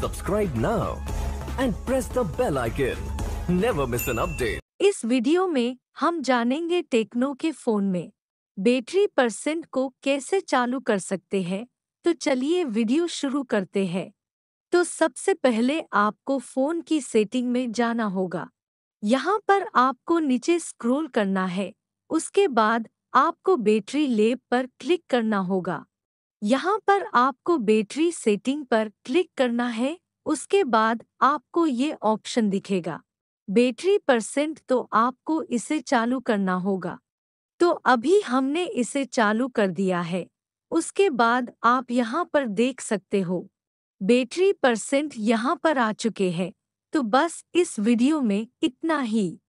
subscribe now and press the bell icon never miss an update इस video में हम जानेंगे टेक्नो के फोन में बैटरी परसेंट को कैसे चालू कर सकते हैं तो चलिए वीडियो शुरू करते हैं तो सबसे पहले आपको फोन की सेटिंग में जाना होगा यहाँ पर आपको नीचे स्क्रॉल करना है उसके बाद आपको बैटरी लेब पर क्लिक करना होगा यहाँ पर आपको बैटरी सेटिंग पर क्लिक करना है उसके बाद आपको ये ऑप्शन दिखेगा बैटरी परसेंट तो आपको इसे चालू करना होगा तो अभी हमने इसे चालू कर दिया है उसके बाद आप यहाँ पर देख सकते हो बैटरी परसेंट यहाँ पर आ चुके हैं तो बस इस वीडियो में इतना ही